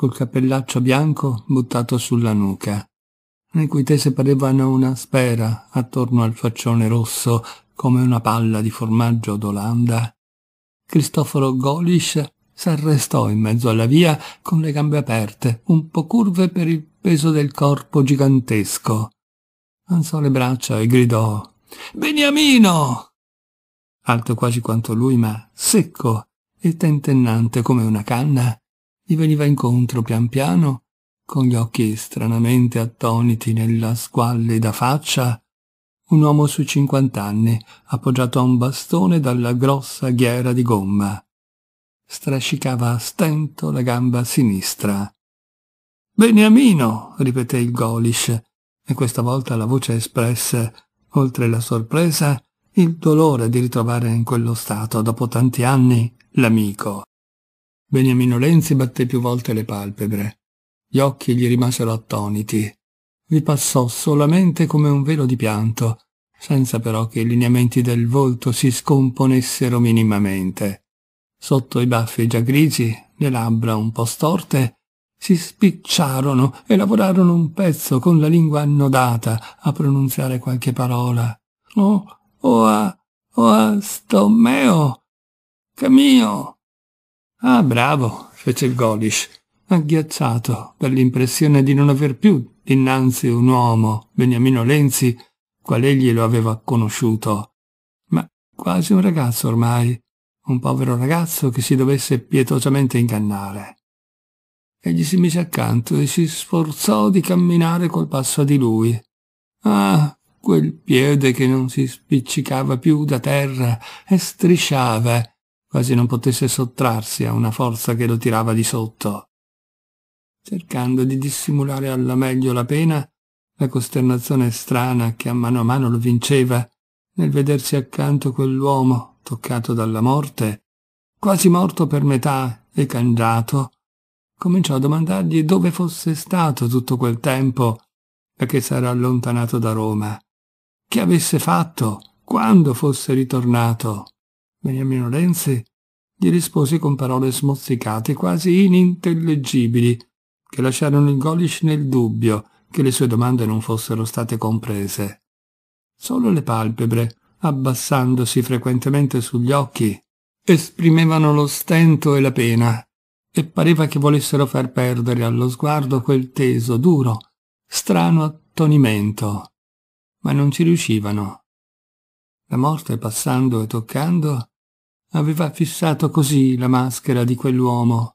col cappellaccio bianco buttato sulla nuca, nei cui tese parevano una spera attorno al faccione rosso come una palla di formaggio d'Olanda. Cristoforo Golisch s'arrestò in mezzo alla via con le gambe aperte, un po' curve per il peso del corpo gigantesco. Alzò le braccia e gridò Beniamino! Alto quasi quanto lui, ma secco e tentennante come una canna, gli veniva incontro pian piano, con gli occhi stranamente attoniti nella squallida faccia, un uomo sui cinquant'anni, appoggiato a un bastone dalla grossa ghiera di gomma. Strascicava a stento la gamba sinistra. Beniamino, ripeté il Golish, e questa volta la voce espresse, oltre la sorpresa, il dolore di ritrovare in quello stato, dopo tanti anni, l'amico. Beniamino Lenzi batté più volte le palpebre. Gli occhi gli rimasero attoniti. Vi passò solamente come un velo di pianto, senza però che i lineamenti del volto si scomponessero minimamente. Sotto i baffi già grigi, le labbra un po' storte, si spicciarono e lavorarono un pezzo con la lingua annodata a pronunziare qualche parola. Oh, oa, oh, ah, oa, oh, ah, stommeo, camio. Ah, bravo, fece il Golish, agghiacciato dall'impressione di non aver più innanzi un uomo, Beniamino Lenzi, qual egli lo aveva conosciuto, ma quasi un ragazzo ormai, un povero ragazzo che si dovesse pietosamente ingannare. Egli si mise accanto e si sforzò di camminare col passo di lui. Ah, quel piede che non si spiccicava più da terra e strisciava quasi non potesse sottrarsi a una forza che lo tirava di sotto. Cercando di dissimulare alla meglio la pena, la costernazione strana che a mano a mano lo vinceva nel vedersi accanto quell'uomo toccato dalla morte, quasi morto per metà e cangiato, cominciò a domandargli dove fosse stato tutto quel tempo da che s'era allontanato da Roma, che avesse fatto, quando fosse ritornato. Beniamino Renzi gli rispose con parole smozzicate, quasi inintellegibili, che lasciarono il Golish nel dubbio che le sue domande non fossero state comprese. Solo le palpebre, abbassandosi frequentemente sugli occhi, esprimevano lo stento e la pena, e pareva che volessero far perdere allo sguardo quel teso, duro, strano attonimento. Ma non ci riuscivano. La morte passando e toccando Aveva fissato così la maschera di quell'uomo.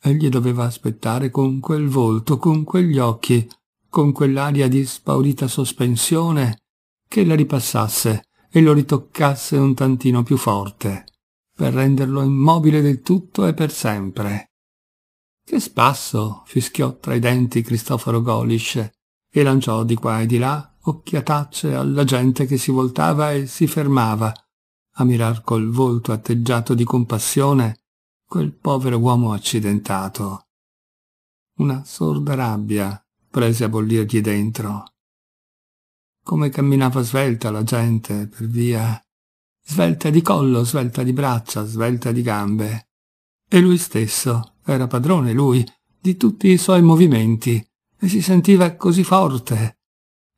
Egli doveva aspettare con quel volto, con quegli occhi, con quell'aria di spaurita sospensione, che la ripassasse e lo ritoccasse un tantino più forte, per renderlo immobile del tutto e per sempre. Che spasso! fischiò tra i denti Cristoforo Golisch e lanciò di qua e di là occhiatacce alla gente che si voltava e si fermava, a mirar col volto atteggiato di compassione quel povero uomo accidentato. Una sorda rabbia prese a bollirgli dentro. Come camminava svelta la gente per via, svelta di collo, svelta di braccia, svelta di gambe. E lui stesso era padrone, lui, di tutti i suoi movimenti, e si sentiva così forte.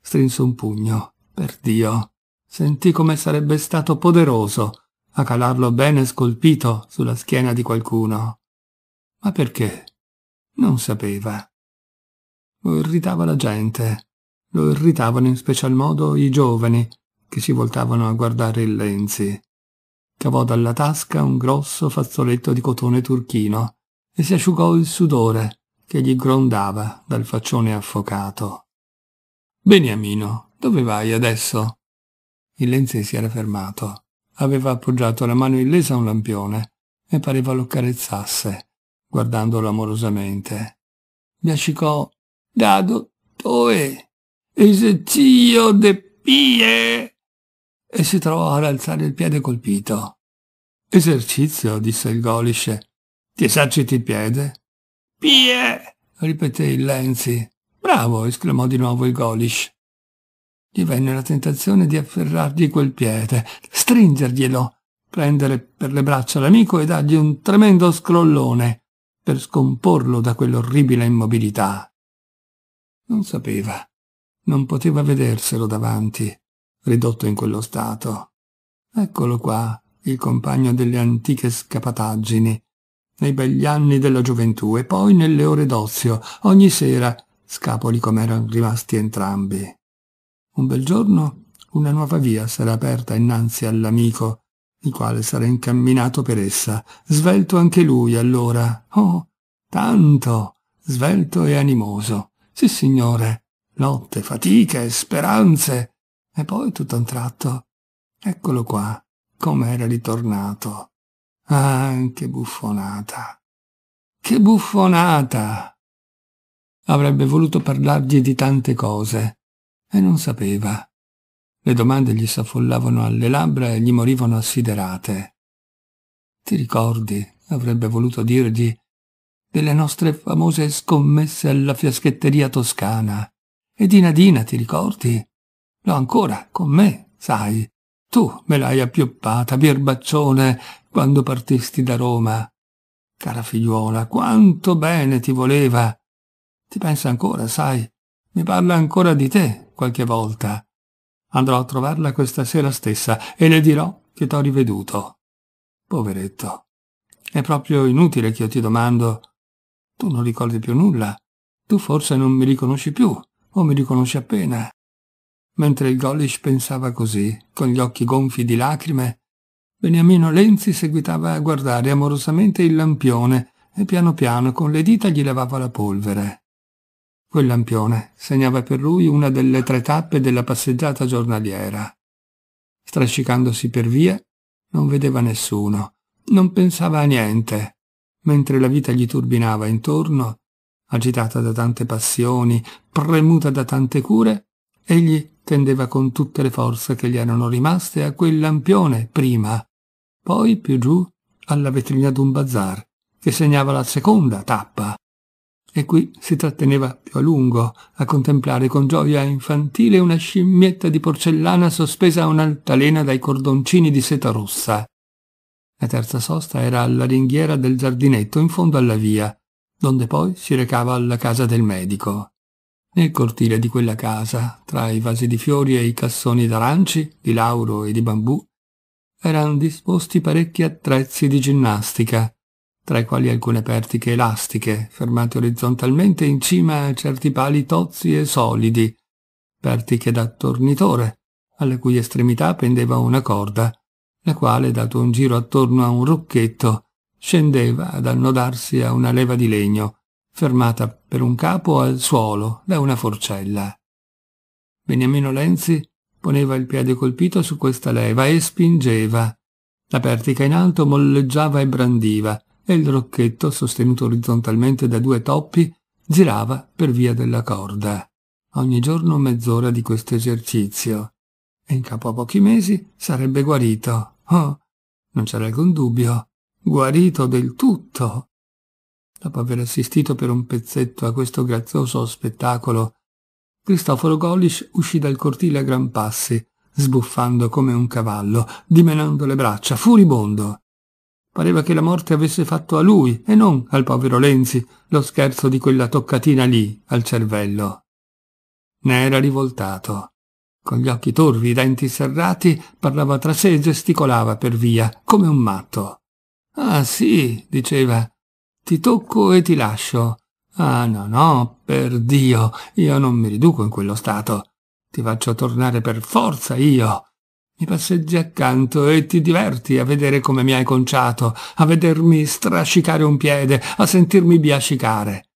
Strinse un pugno, per Dio sentì come sarebbe stato poderoso a calarlo bene scolpito sulla schiena di qualcuno. Ma perché? Non sapeva. Lo irritava la gente, lo irritavano in special modo i giovani che si voltavano a guardare il Lenzi. Cavò dalla tasca un grosso fazzoletto di cotone turchino e si asciugò il sudore che gli grondava dal faccione affocato. Beniamino, dove vai adesso? Il Lenzi si era fermato. Aveva appoggiato la mano illesa a un lampione e pareva lo carezzasse, guardandolo amorosamente. Biascicò «Da dottore, esercizio de pie!» e si trovò ad alzare il piede colpito. «Esercizio», disse il golisce. «Ti eserciti il piede?» «Pie!» ripeté il Lenzi. «Bravo!» esclamò di nuovo il golish gli venne la tentazione di afferrargli quel piede, stringerglielo, prendere per le braccia l'amico e dargli un tremendo scrollone per scomporlo da quell'orribile immobilità. Non sapeva, non poteva vederselo davanti, ridotto in quello stato. Eccolo qua, il compagno delle antiche scapataggini, nei begli anni della gioventù e poi nelle ore d'ozio, ogni sera, scapoli com'erano rimasti entrambi. Un bel giorno una nuova via sarà aperta innanzi all'amico, il quale sarà incamminato per essa, svelto anche lui allora. Oh, tanto, svelto e animoso. Sì, signore, lotte, fatiche, speranze. E poi tutto un tratto, eccolo qua, com'era ritornato. Ah, che buffonata. Che buffonata. Avrebbe voluto parlargli di tante cose, e non sapeva. Le domande gli s'affollavano alle labbra e gli morivano assiderate. Ti ricordi, avrebbe voluto dirgli, delle nostre famose scommesse alla fiaschetteria toscana. E di Nadina ti ricordi? L'ho ancora con me, sai. Tu me l'hai appioppata, birbaccione, quando partisti da Roma. Cara figliuola, quanto bene ti voleva. Ti pensa ancora, sai, mi parla ancora di te, qualche volta. Andrò a trovarla questa sera stessa e le dirò che t'ho riveduto. Poveretto. È proprio inutile che io ti domando. Tu non ricordi più nulla. Tu forse non mi riconosci più, o mi riconosci appena. Mentre il Gollish pensava così, con gli occhi gonfi di lacrime, Beniamino Lenzi seguitava a guardare amorosamente il lampione e piano piano con le dita gli lavava la polvere. Quel lampione segnava per lui una delle tre tappe della passeggiata giornaliera. Strascicandosi per via, non vedeva nessuno, non pensava a niente, mentre la vita gli turbinava intorno, agitata da tante passioni, premuta da tante cure, egli tendeva con tutte le forze che gli erano rimaste a quel lampione prima, poi più giù alla vetrina d'un bazar, che segnava la seconda tappa, e qui si tratteneva più a lungo a contemplare con gioia infantile una scimmietta di porcellana sospesa a un'altalena dai cordoncini di seta rossa. La terza sosta era alla ringhiera del giardinetto in fondo alla via, donde poi si recava alla casa del medico. Nel cortile di quella casa, tra i vasi di fiori e i cassoni d'aranci, di lauro e di bambù, erano disposti parecchi attrezzi di ginnastica, tra i quali alcune pertiche elastiche, fermate orizzontalmente in cima a certi pali tozzi e solidi, pertiche da tornitore, alle cui estremità pendeva una corda, la quale, dato un giro attorno a un rocchetto, scendeva ad annodarsi a una leva di legno, fermata per un capo al suolo da una forcella. Beniamino Lenzi poneva il piede colpito su questa leva e spingeva. La pertica in alto molleggiava e brandiva, e il rocchetto, sostenuto orizzontalmente da due toppi, girava per via della corda. Ogni giorno mezz'ora di questo esercizio. E in capo a pochi mesi sarebbe guarito. Oh, non c'era alcun dubbio. Guarito del tutto. Dopo aver assistito per un pezzetto a questo grazioso spettacolo, Cristoforo Golish uscì dal cortile a gran passi, sbuffando come un cavallo, dimenando le braccia, furibondo. Pareva che la morte avesse fatto a lui e non al povero Lenzi lo scherzo di quella toccatina lì al cervello. Ne era rivoltato. Con gli occhi torvi, i denti serrati, parlava tra sé e gesticolava per via, come un matto. Ah sì, diceva, ti tocco e ti lascio. Ah no, no, per Dio, io non mi riduco in quello stato. Ti faccio tornare per forza io. Mi passeggi accanto e ti diverti a vedere come mi hai conciato, a vedermi strascicare un piede, a sentirmi biascicare.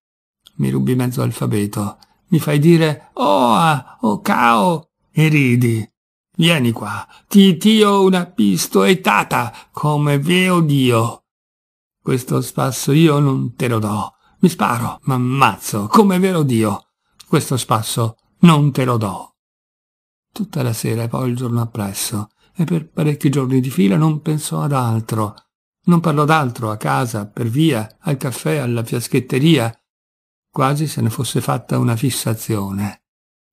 Mi rubi mezzo alfabeto. Mi fai dire oa, oh, cao e ridi. Vieni qua, ti tio una pistoletata, come veo Dio. Questo spasso io non te lo do. Mi sparo, m'ammazzo, come vero Dio. Questo spasso non te lo do tutta la sera e poi il giorno appresso, e per parecchi giorni di fila non pensò ad altro. Non parlò d'altro a casa, per via, al caffè, alla fiaschetteria. Quasi se ne fosse fatta una fissazione.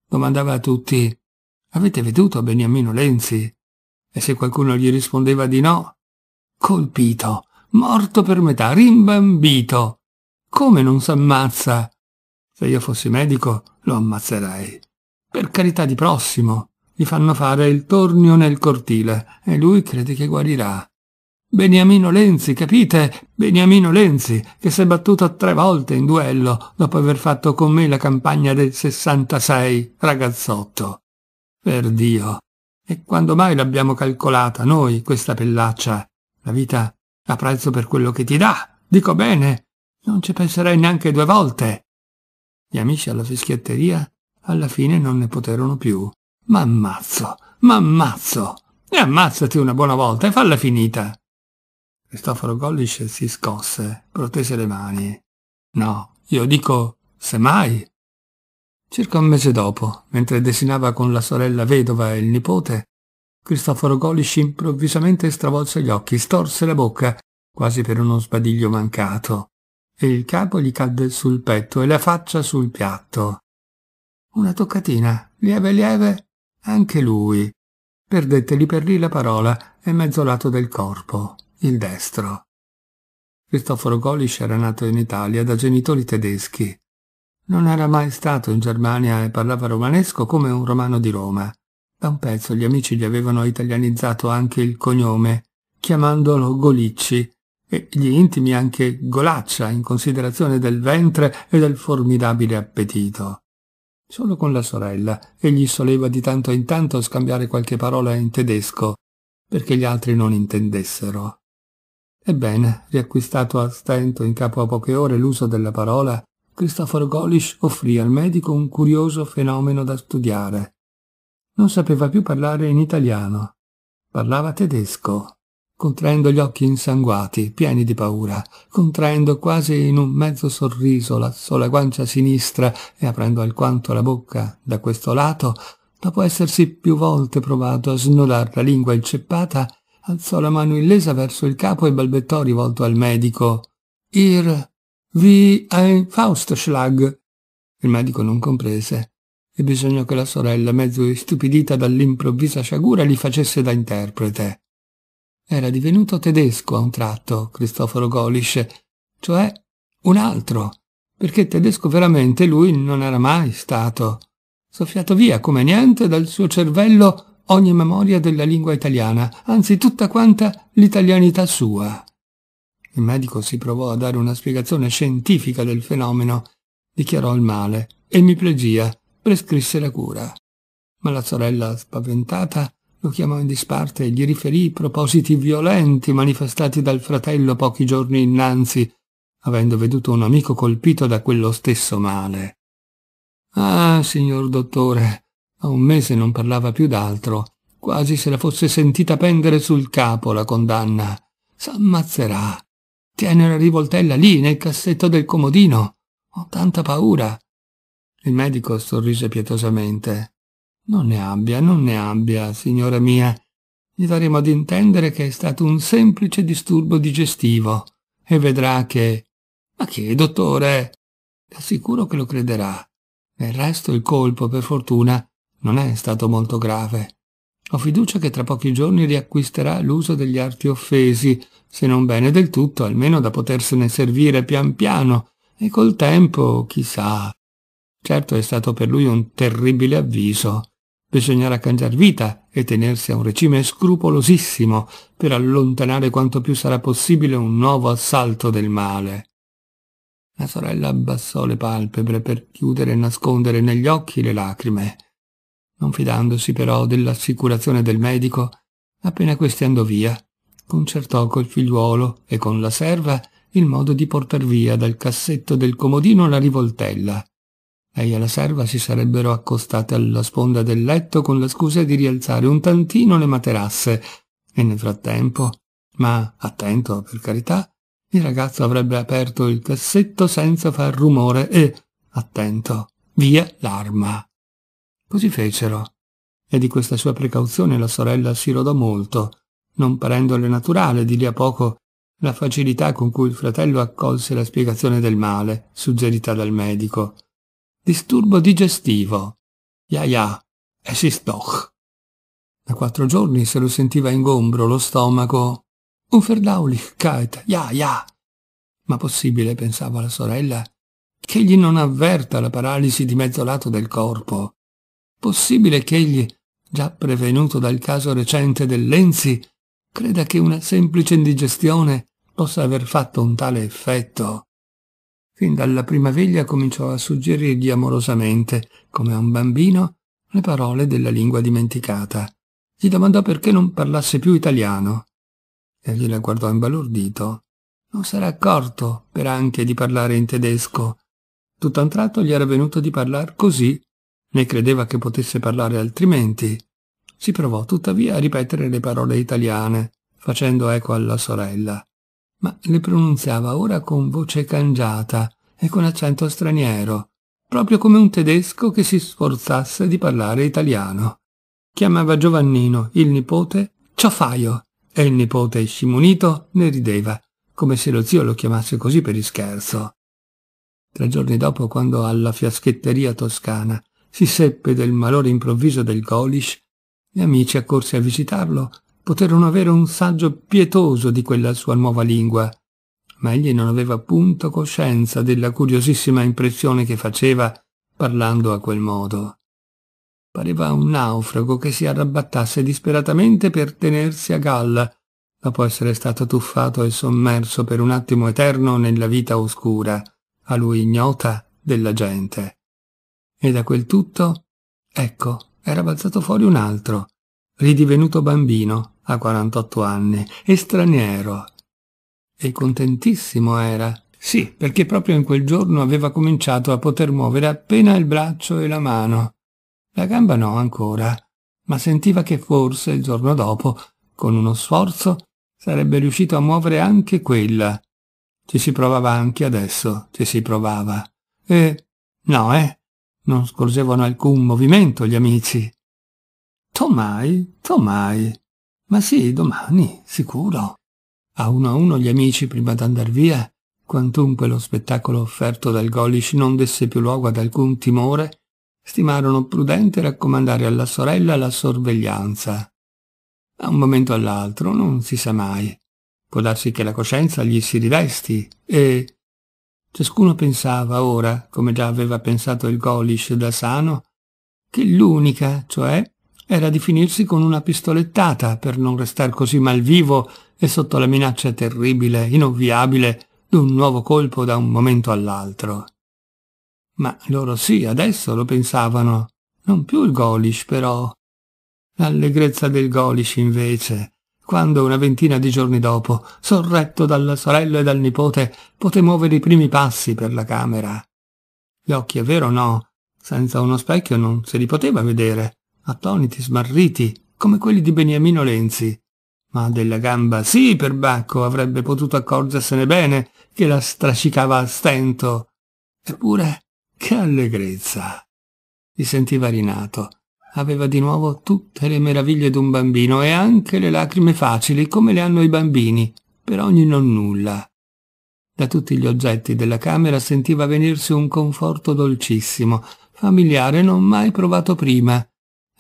Domandava a tutti Avete veduto Beniamino Lenzi? E se qualcuno gli rispondeva di no, colpito, morto per metà, rimbambito. Come non s'ammazza? Se io fossi medico lo ammazzerei. Per carità di prossimo. Gli fanno fare il tornio nel cortile e lui crede che guarirà. Beniamino Lenzi, capite? Beniamino Lenzi, che si è battuto tre volte in duello dopo aver fatto con me la campagna del 66, ragazzotto. Per Dio. E quando mai l'abbiamo calcolata noi, questa pellaccia? La vita ha prezzo per quello che ti dà. Dico bene, non ci penserei neanche due volte. Gli amici alla fischietteria alla fine non ne poterono più. Ma ammazzo, ma ammazzo! E ammazzati una buona volta e falla finita! Cristoforo Gollish si scosse, protese le mani. No, io dico, se mai! Circa un mese dopo, mentre desinava con la sorella vedova e il nipote, Cristoforo Gollish improvvisamente stravolse gli occhi, storse la bocca, quasi per uno sbadiglio mancato, e il capo gli cadde sul petto e la faccia sul piatto. Una toccatina, lieve lieve, anche lui. Perdette lì per lì la parola e mezzo lato del corpo, il destro. Cristoforo Golisch era nato in Italia da genitori tedeschi. Non era mai stato in Germania e parlava romanesco come un romano di Roma. Da un pezzo gli amici gli avevano italianizzato anche il cognome, chiamandolo Golicci, e gli intimi anche Golaccia in considerazione del ventre e del formidabile appetito. Solo con la sorella, gli soleva di tanto in tanto scambiare qualche parola in tedesco, perché gli altri non intendessero. Ebbene, riacquistato a stento in capo a poche ore l'uso della parola, Christopher Golish offrì al medico un curioso fenomeno da studiare. Non sapeva più parlare in italiano, parlava tedesco contraendo gli occhi insanguati, pieni di paura, contraendo quasi in un mezzo sorriso la sola guancia sinistra e aprendo alquanto la bocca da questo lato, dopo essersi più volte provato a snodar la lingua inceppata, alzò la mano illesa verso il capo e balbettò rivolto al medico. Ir wie ein Faustschlag. Il medico non comprese e bisognò che la sorella, mezzo istupidita dall'improvvisa sciagura, gli facesse da interprete. Era divenuto tedesco a un tratto, Cristoforo Golisch, cioè un altro, perché tedesco veramente lui non era mai stato. Soffiato via come niente dal suo cervello ogni memoria della lingua italiana, anzi tutta quanta l'italianità sua. Il medico si provò a dare una spiegazione scientifica del fenomeno, dichiarò il male, emiplegia, prescrisse la cura. Ma la sorella, spaventata, lo chiamò in disparte e gli riferì i propositi violenti manifestati dal fratello pochi giorni innanzi, avendo veduto un amico colpito da quello stesso male. Ah, signor dottore, a un mese non parlava più d'altro, quasi se la fosse sentita pendere sul capo la condanna. S'ammazzerà. Tiene la rivoltella lì, nel cassetto del comodino. Ho tanta paura. Il medico sorrise pietosamente. Non ne abbia, non ne abbia, signora mia. Gli daremo ad intendere che è stato un semplice disturbo digestivo e vedrà che... Ma che, dottore? Le assicuro che lo crederà. Del resto il colpo, per fortuna, non è stato molto grave. Ho fiducia che tra pochi giorni riacquisterà l'uso degli arti offesi, se non bene del tutto, almeno da potersene servire pian piano, e col tempo, chissà. Certo è stato per lui un terribile avviso. Bisognerà cambiare vita e tenersi a un regime scrupolosissimo per allontanare quanto più sarà possibile un nuovo assalto del male. La sorella abbassò le palpebre per chiudere e nascondere negli occhi le lacrime. Non fidandosi però dell'assicurazione del medico, appena questi andò via, concertò col figliuolo e con la serva il modo di portar via dal cassetto del comodino la rivoltella lei e la serva si sarebbero accostate alla sponda del letto con la scusa di rialzare un tantino le materasse, e nel frattempo, ma attento per carità, il ragazzo avrebbe aperto il cassetto senza far rumore e, attento, via l'arma. Così fecero, e di questa sua precauzione la sorella si rodò molto, non parendole naturale di lì a poco la facilità con cui il fratello accolse la spiegazione del male, suggerita dal medico. Disturbo digestivo. Ya ya, es ist doch. Da quattro giorni se lo sentiva ingombro lo stomaco. Un ferdaulich Unverdaulichkeit, ya ya. Ma possibile, pensava la sorella, che egli non avverta la paralisi di mezzo lato del corpo. Possibile che egli, già prevenuto dal caso recente del Lenzi, creda che una semplice indigestione possa aver fatto un tale effetto. Fin dalla prima veglia cominciò a suggerirgli amorosamente, come a un bambino, le parole della lingua dimenticata. Gli domandò perché non parlasse più italiano. Egli la guardò imbalordito. Non s'era accorto, per anche, di parlare in tedesco. Tutt'a un tratto gli era venuto di parlare così, né credeva che potesse parlare altrimenti. Si provò tuttavia a ripetere le parole italiane, facendo eco alla sorella ma le pronunziava ora con voce cangiata e con accento straniero, proprio come un tedesco che si sforzasse di parlare italiano. Chiamava Giovannino, il nipote, Ciofaio, e il nipote scimunito ne rideva, come se lo zio lo chiamasse così per ischerzo. Tre giorni dopo, quando alla fiaschetteria toscana si seppe del malore improvviso del Golish, gli amici accorsi a visitarlo poterono avere un saggio pietoso di quella sua nuova lingua, ma egli non aveva punto coscienza della curiosissima impressione che faceva parlando a quel modo. Pareva un naufrago che si arrabbattasse disperatamente per tenersi a galla, dopo essere stato tuffato e sommerso per un attimo eterno nella vita oscura, a lui ignota, della gente. E da quel tutto, ecco, era balzato fuori un altro, ridivenuto bambino a 48 anni e straniero. E contentissimo era. Sì, perché proprio in quel giorno aveva cominciato a poter muovere appena il braccio e la mano. La gamba no ancora, ma sentiva che forse il giorno dopo, con uno sforzo, sarebbe riuscito a muovere anche quella. Ci si provava anche adesso, ci si provava. E... no, eh? Non scorgevano alcun movimento gli amici. Tomai, Tomai. Ma sì, domani, sicuro. A uno a uno gli amici prima d'andar via, quantunque lo spettacolo offerto dal Golish non desse più luogo ad alcun timore, stimarono prudente raccomandare alla sorella la sorveglianza. A un momento all'altro non si sa mai. Può darsi che la coscienza gli si rivesti e... Ciascuno pensava ora, come già aveva pensato il Golish da sano, che l'unica, cioè era di finirsi con una pistolettata per non restar così malvivo e sotto la minaccia terribile, inovviabile, d'un nuovo colpo da un momento all'altro. Ma loro sì, adesso lo pensavano, non più il Golish però. L'allegrezza del Golish invece, quando una ventina di giorni dopo, sorretto dalla sorella e dal nipote, poté muovere i primi passi per la camera. Gli occhi, è vero o no? Senza uno specchio non se li poteva vedere attoniti, smarriti, come quelli di Beniamino Lenzi. Ma della gamba sì, perbacco, avrebbe potuto accorgersene bene che la strascicava a stento. Eppure, che allegrezza! Si sentiva rinato. Aveva di nuovo tutte le meraviglie d'un bambino e anche le lacrime facili, come le hanno i bambini, per ogni non nulla. Da tutti gli oggetti della camera sentiva venirsi un conforto dolcissimo, familiare non mai provato prima,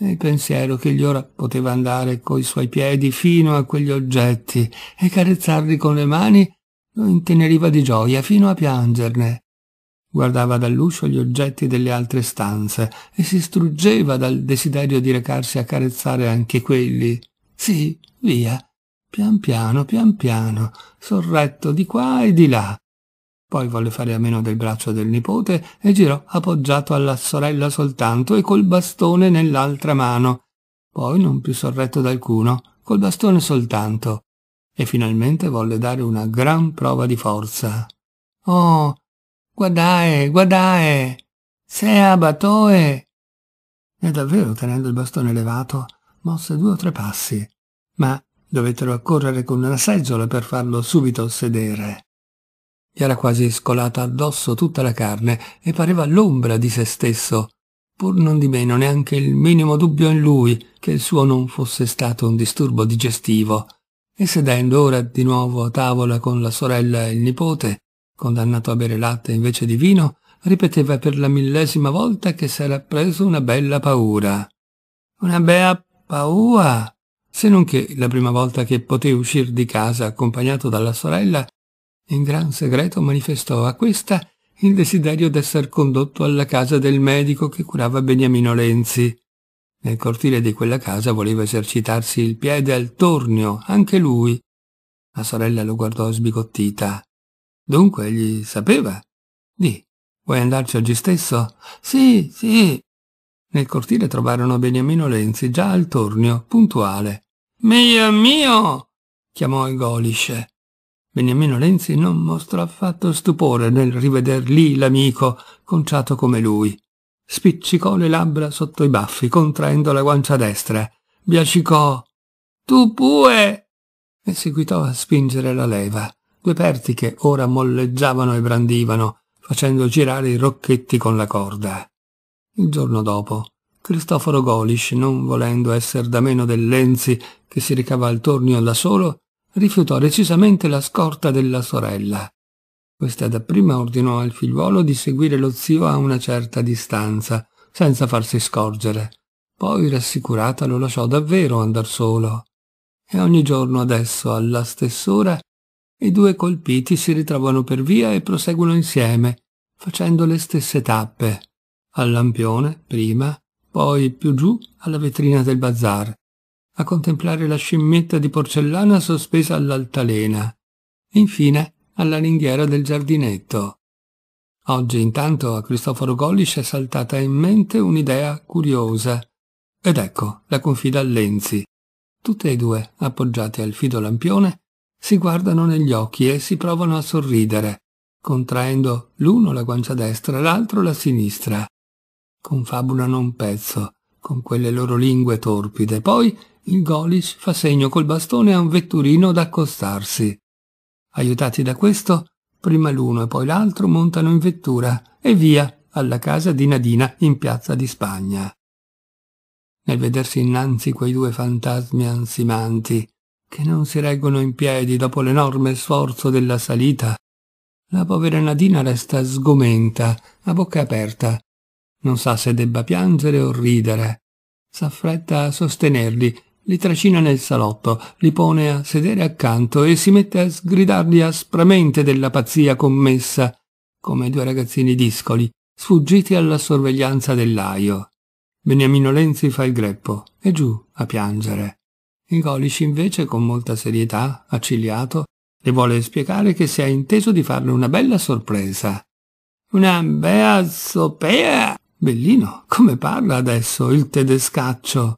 e il pensiero che gli ora poteva andare coi suoi piedi fino a quegli oggetti e carezzarli con le mani lo inteneriva di gioia fino a piangerne. Guardava dall'uscio gli oggetti delle altre stanze e si struggeva dal desiderio di recarsi a carezzare anche quelli. Sì, via, pian piano, pian piano, sorretto di qua e di là, poi volle fare a meno del braccio del nipote e girò appoggiato alla sorella soltanto e col bastone nell'altra mano. Poi non più sorretto da alcuno, col bastone soltanto. E finalmente volle dare una gran prova di forza. Oh, guadae, guadae, sea batoe! E davvero, tenendo il bastone levato, mosse due o tre passi, ma dovettero accorrere con una seggiola per farlo subito sedere. Gli era quasi scolata addosso tutta la carne e pareva l'ombra di se stesso, pur non di meno neanche il minimo dubbio in lui che il suo non fosse stato un disturbo digestivo. E sedendo ora di nuovo a tavola con la sorella e il nipote, condannato a bere latte invece di vino, ripeteva per la millesima volta che s'era preso una bella paura. Una bea paura! se non che la prima volta che poté uscire di casa accompagnato dalla sorella in gran segreto manifestò a questa il desiderio d'esser condotto alla casa del medico che curava Beniamino Lenzi. Nel cortile di quella casa voleva esercitarsi il piede al tornio, anche lui. La sorella lo guardò sbigottita. Dunque egli sapeva. Di, vuoi andarci oggi stesso? Sì, sì. Nel cortile trovarono Beniamino Lenzi già al tornio, puntuale. Mio mio! chiamò il golisce. Beniamino Lenzi non mostrò affatto stupore nel riveder lì l'amico, conciato come lui. Spiccicò le labbra sotto i baffi, contraendo la guancia destra. Biacicò. Tu pue! E seguitò a spingere la leva. Due pertiche ora molleggiavano e brandivano, facendo girare i rocchetti con la corda. Il giorno dopo, Cristoforo Golish, non volendo essere da meno del Lenzi, che si recava al tornio da solo, rifiutò decisamente la scorta della sorella. Questa dapprima ordinò al figliuolo di seguire lo zio a una certa distanza, senza farsi scorgere. Poi, rassicurata, lo lasciò davvero andar solo. E ogni giorno adesso, alla stess'ora, i due colpiti si ritrovano per via e proseguono insieme, facendo le stesse tappe. Al lampione, prima, poi più giù alla vetrina del bazar, a contemplare la scimmietta di porcellana sospesa all'altalena e infine alla ringhiera del giardinetto. Oggi intanto a Cristoforo Gollish è saltata in mente un'idea curiosa. Ed ecco la confida a Lenzi. Tutte e due, appoggiati al fido lampione, si guardano negli occhi e si provano a sorridere, contraendo l'uno la guancia destra l'altro la sinistra. Confabulano un pezzo, con quelle loro lingue torpide, poi il Golish fa segno col bastone a un vetturino d'accostarsi. Aiutati da questo, prima l'uno e poi l'altro montano in vettura e via alla casa di Nadina in piazza di Spagna. Nel vedersi innanzi quei due fantasmi ansimanti, che non si reggono in piedi dopo l'enorme sforzo della salita, la povera Nadina resta sgomenta, a bocca aperta. Non sa se debba piangere o ridere. S'affretta a sostenerli li trascina nel salotto, li pone a sedere accanto e si mette a sgridarli aspramente della pazzia commessa, come due ragazzini discoli, sfuggiti alla sorveglianza dell'aio. Beniamino Lenzi fa il greppo e giù a piangere. Il Golisch invece, con molta serietà, accigliato, le vuole spiegare che si è inteso di farle una bella sorpresa. Una bea sopea! Bellino, come parla adesso il tedescaccio!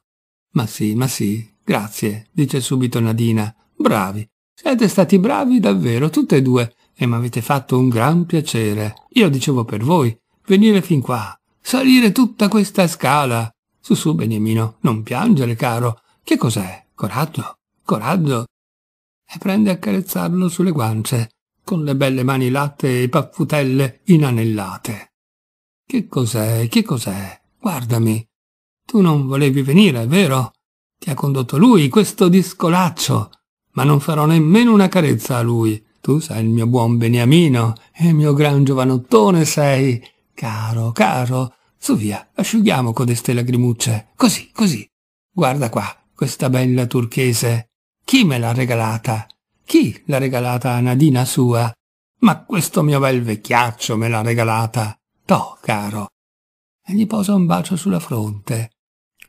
Ma sì, ma sì, grazie, dice subito Nadina. Bravi, siete stati bravi davvero, tutte e due, e mi avete fatto un gran piacere. Io dicevo per voi, venire fin qua, salire tutta questa scala. Su su, Beniamino, non piangere, caro. Che cos'è? Coraggio, coraggio. E prende a carezzarlo sulle guance, con le belle mani latte e paffutelle inanellate. Che cos'è? Che cos'è? Guardami. Tu non volevi venire, è vero? Ti ha condotto lui, questo discolaccio. Ma non farò nemmeno una carezza a lui. Tu sei il mio buon beniamino e il mio gran giovanottone sei. Caro, caro, su via, asciughiamo codeste lagrimucce. Così, così. Guarda qua, questa bella turchese. Chi me l'ha regalata? Chi l'ha regalata a Nadina sua? Ma questo mio bel vecchiaccio me l'ha regalata. To, caro. E gli posa un bacio sulla fronte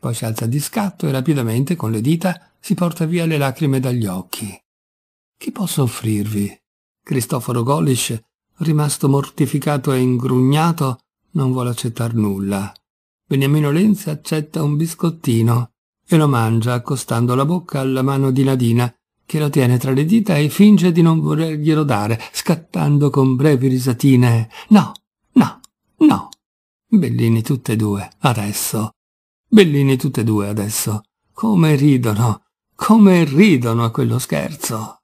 poi si alza di scatto e rapidamente con le dita si porta via le lacrime dagli occhi. Che posso offrirvi? Cristoforo Golisch, rimasto mortificato e ingrugnato, non vuole accettar nulla. Beniamino Lenzi accetta un biscottino e lo mangia accostando la bocca alla mano di Nadina, che lo tiene tra le dita e finge di non volerglielo dare, scattando con brevi risatine. No, no, no. Bellini tutte e due, adesso. Bellini tutte e due adesso. Come ridono, come ridono a quello scherzo.